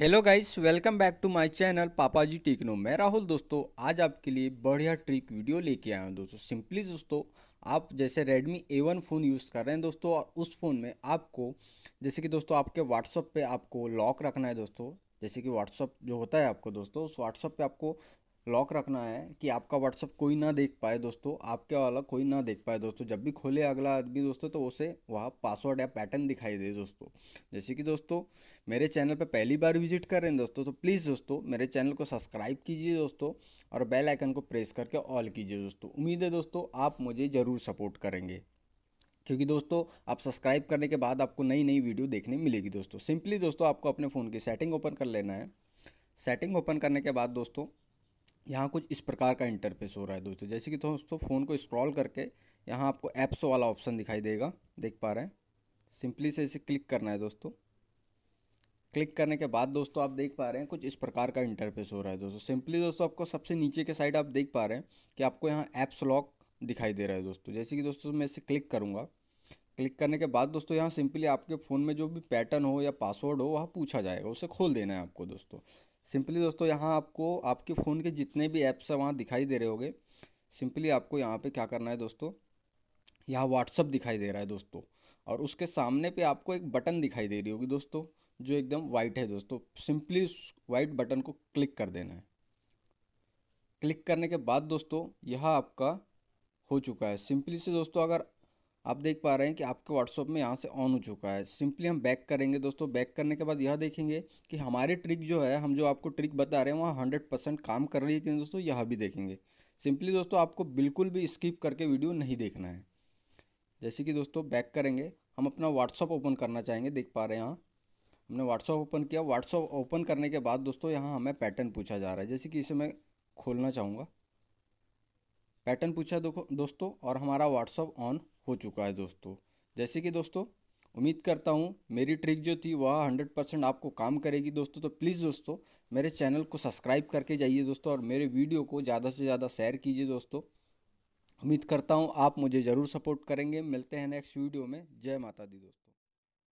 hello guys welcome back to my channel Papa ji techno मैं राहुल दोस्तों आज आपके लिए बढ़िया ट्रिक वीडियो लेके आया हूँ दोस्तों सिंपली दोस्तों आप जैसे ए वन फ़ोन यूज़ कर रहे हैं दोस्तों और उस फ़ोन में आपको जैसे कि दोस्तों आपके व्हाट्सअप पे आपको लॉक रखना है दोस्तों जैसे कि व्हाट्सअप जो होता है आपको दोस्तों उस व्हाट्सअप पर आपको लॉक रखना है कि आपका व्हाट्सअप कोई ना देख पाए दोस्तों आपके वाला कोई ना देख पाए दोस्तों जब भी खोले अगला आदमी दोस्तों तो उसे वहाँ पासवर्ड या पैटर्न दिखाई दे दोस्तों जैसे कि दोस्तों मेरे चैनल पर पहली बार विजिट कर रहे हैं दोस्तों तो प्लीज़ दोस्तों मेरे चैनल को सब्सक्राइब कीजिए दोस्तों और बेल आइकन को प्रेस करके ऑल कीजिए दोस्तों उम्मीद है दोस्तों आप मुझे ज़रूर सपोर्ट करेंगे क्योंकि दोस्तों आप सब्सक्राइब करने के बाद आपको नई नई वीडियो देखने मिलेगी दोस्तों सिंपली दोस्तों आपको अपने फ़ोन की सेटिंग ओपन कर लेना है सेटिंग ओपन करने के बाद दोस्तों यहाँ कुछ इस प्रकार का इंटरफेस हो रहा है दोस्तों जैसे कि दोस्तों फ़ोन को स्क्रॉल करके यहाँ आपको ऐप्स वाला ऑप्शन दिखाई देगा देख पा रहे हैं सिंपली से इसे क्लिक करना है दोस्तों क्लिक करने के बाद दोस्तों आप देख पा रहे हैं कुछ इस प्रकार का इंटरफेस हो रहा है दोस्तों सिंपली दोस्तों आपको सबसे नीचे के साइड आप देख पा रहे हैं कि आपको यहाँ ऐप्स लॉक दिखाई दे रहा है दोस्तों जैसे कि दोस्तों मैं इसे क्लिक करूँगा क्लिक करने के बाद दोस्तों यहाँ सिंपली आपके फ़ोन में जो भी पैटर्न हो या पासवर्ड हो वह पूछा जाएगा उसे खोल देना है आपको दोस्तों सिंपली दोस्तों यहाँ आपको आपके फ़ोन के जितने भी ऐप्स हैं वहाँ दिखाई दे रहे होंगे सिंपली आपको यहाँ पे क्या करना है दोस्तों यहाँ व्हाट्सअप दिखाई दे रहा है दोस्तों और उसके सामने पे आपको एक बटन दिखाई दे रही होगी दोस्तों जो एकदम वाइट है दोस्तों सिंपली उस वाइट बटन को क्लिक कर देना है क्लिक करने के बाद दोस्तों यह आपका हो चुका है सिंपली से दोस्तों अगर आप देख पा रहे हैं कि आपके व्हाट्सअप में यहाँ से ऑन हो चुका है सिंपली हम बैक करेंगे दोस्तों बैक करने के बाद यह देखेंगे कि हमारी ट्रिक जो है हम जो आपको ट्रिक बता रहे हैं वहाँ हंड्रेड परसेंट काम कर रही है कि दोस्तों यह भी देखेंगे सिंपली दोस्तों आपको बिल्कुल भी स्किप करके वीडियो नहीं देखना है जैसे कि दोस्तों बैक करेंगे हम अपना व्हाट्सअप ओपन करना चाहेंगे देख पा रहे हैं यहाँ हमने व्हाट्सअप ओपन किया व्हाट्सअप ओपन करने के बाद दोस्तों यहाँ हमें पैटर्न पूछा जा रहा है जैसे कि इसे मैं खोलना चाहूँगा पैटर्न पूछा देखो दोस्तों और हमारा व्हाट्सअप ऑन हो चुका है दोस्तों जैसे कि दोस्तों उम्मीद करता हूँ मेरी ट्रिक जो थी वह हंड्रेड परसेंट आपको काम करेगी दोस्तों तो प्लीज़ दोस्तों मेरे चैनल को सब्सक्राइब करके जाइए दोस्तों और मेरे वीडियो को ज़्यादा से ज़्यादा शेयर कीजिए दोस्तों उम्मीद करता हूँ आप मुझे ज़रूर सपोर्ट करेंगे मिलते हैं नेक्स्ट वीडियो में जय माता दी दोस्तों